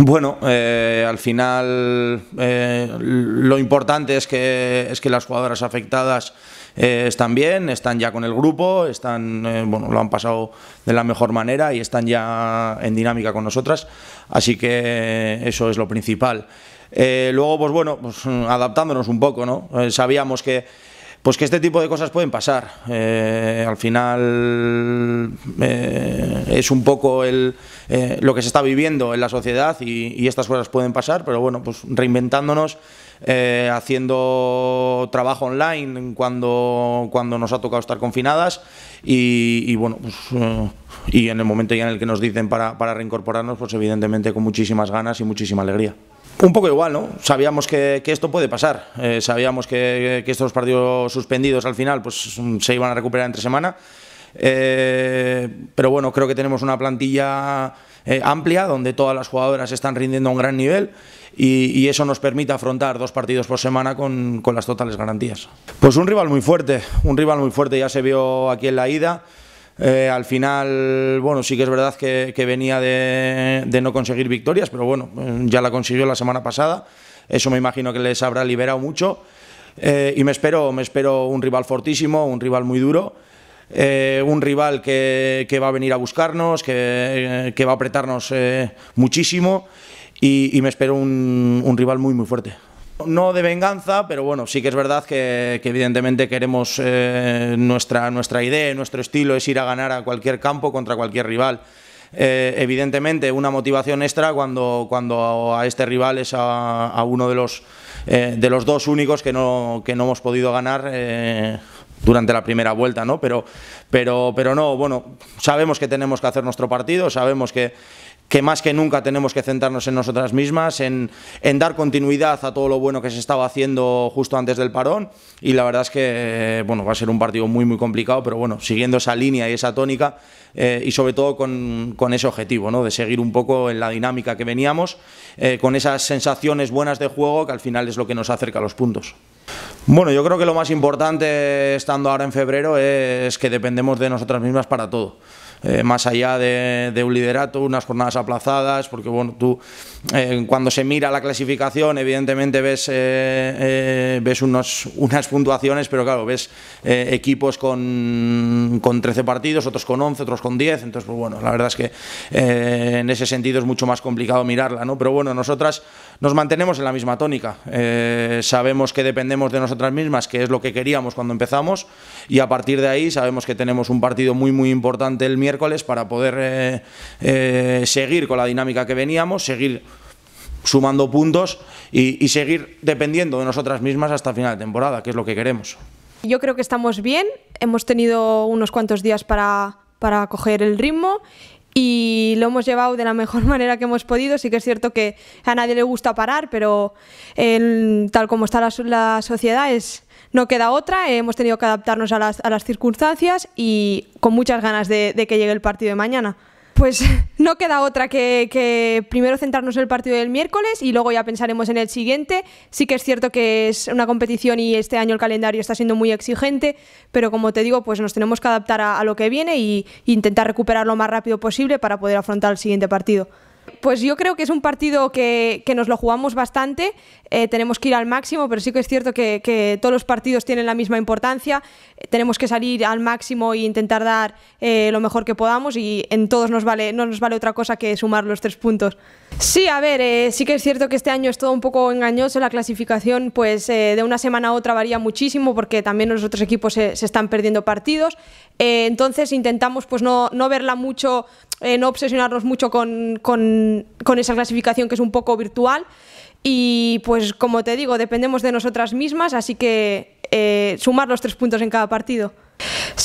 Bueno, eh, al final eh, lo importante es que, es que las jugadoras afectadas eh, están bien, están ya con el grupo, están, bueno, lo han pasado de la mejor manera y están ya en dinámica con nosotras, así que eso es lo principal. luego, pues bueno, pues, adaptándonos un poco, ¿no? sabíamos que pues que este tipo de cosas pueden pasar. Eh, al final eh, es un poco el, eh, lo que se está viviendo en la sociedad y, estas cosas pueden pasar, pero bueno, pues reinventándonos, haciendo trabajo online cuando, cuando nos ha tocado estar confinadas y, bueno, pues, y en el momento ya en el que nos dicen para, para reincorporarnos, pues evidentemente con muchísimas ganas y muchísima alegría. Un poco igual, ¿no? Sabíamos que, esto puede pasar. Eh, sabíamos que, estos partidos suspendidos al final pues, mm, se iban a recuperar entre semana. Eh, pero bueno, creo que tenemos una plantilla eh, amplia donde todas las jugadoras están rindiendo a un gran nivel y, eso nos permite afrontar dos partidos por semana con, con las totales garantías. Pues un rival muy fuerte, un rival muy fuerte, ya se vio aquí en la ida. Eh, al final, bueno, sí que es verdad que, venía de, no conseguir victorias, pero bueno, eh, ya la consiguió la semana pasada. Eso me imagino que les habrá liberado mucho. Eh, y me espero, me espero un rival fortísimo, un rival muy duro. un rival que, va a venir a buscarnos, que, va a apretarnos muchísimo y, me espero un rival muy, muy fuerte. No de venganza, pero bueno, sí que es verdad que, evidentemente queremos eh, nuestra, nuestra idea, nuestro estilo es ir a ganar a cualquier campo contra cualquier rival. Eh, evidentemente una motivación extra cuando, cuando a este rival es a, uno de los, eh, de los dos únicos que no, no hemos podido ganar. durante la primera vuelta, ¿no? Pero, pero, pero no, bueno, sabemos que tenemos que hacer nuestro partido, sabemos que, que más que nunca tenemos que centrarnos en nosotras mismas, en, dar continuidad a todo lo bueno que se estaba haciendo justo antes del parón. Y la verdad es que eh, bueno, va a ser un partido muy, muy complicado, pero bueno, siguiendo esa línea y esa tónica eh, y sobre todo con, ese objetivo, ¿no? de seguir un poco en la dinámica que veníamos, eh, con esas sensaciones buenas de juego que al final es lo que nos acerca a los puntos. Bueno, yo creo que lo más importante estando ahora en febrero es que dependemos de nosotras mismas para todo. Eh, más allá de, un liderato, unas jornadas aplazadas, porque bueno, tú eh, cuando se mira la clasificación, evidentemente ves, eh, ves unos, unas puntuaciones, pero claro, ves equipos con, con, 13 partidos, otros con 11, otros con 10, entonces pues bueno, la verdad es que en ese sentido es mucho más complicado mirarla, ¿no? Pero bueno, nosotras nos mantenemos en la misma tónica, sabemos que dependemos de nosotras mismas, que es lo que queríamos cuando empezamos, y a partir de ahí sabemos que tenemos un partido muy, muy importante el miércoles para poder eh, eh, seguir con la dinámica que veníamos, seguir sumando puntos y, seguir dependiendo de nosotras mismas hasta final de temporada, que es lo que queremos. Yo creo que estamos bien, hemos tenido unos cuantos días para, coger el ritmo y lo hemos llevado de la mejor manera que hemos podido. Sí que es cierto que a nadie le gusta parar, pero tal como está la sociedad es, no queda otra, hemos tenido que adaptarnos a las, circunstancias y con muchas ganas de, que llegue el partido de mañana. Pues no queda otra que, primero centrarnos en el partido del miércoles y luego ya pensaremos en el siguiente. Sí que es cierto que es una competición y este año el calendario está siendo muy exigente, pero como te digo, pues nos tenemos que adaptar a, a lo que viene e intentar recuperar lo más rápido posible para poder afrontar el siguiente partido. Pues yo creo que es un partido que, nos lo jugamos bastante, eh, tenemos que ir al máximo, pero sí que es cierto que, todos los partidos tienen la misma importancia, eh, tenemos que salir al máximo e intentar dar eh, lo mejor que podamos y en todos nos vale, no nos vale otra cosa que sumar los tres puntos. Sí, a ver, eh, sí que es cierto que este año es todo un poco engañoso, la clasificación pues eh, de una semana a otra varía muchísimo porque también los otros equipos se, están perdiendo partidos, eh, entonces intentamos pues no, no verla mucho, no obsesionarnos mucho con, con, esa clasificación que es un poco virtual y pues como te digo, dependemos de nosotras mismas, así que sumar los tres puntos en cada partido.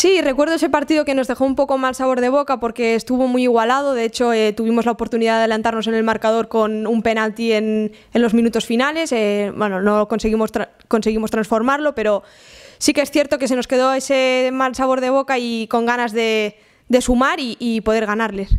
Sí, recuerdo ese partido que nos dejó un poco mal sabor de boca porque estuvo muy igualado. De hecho, eh, tuvimos la oportunidad de adelantarnos en el marcador con un penalti en, los minutos finales. Eh, bueno, no conseguimos, conseguimos transformarlo, pero sí que es cierto que se nos quedó ese mal sabor de boca y con ganas de, sumar y, y poder ganarles.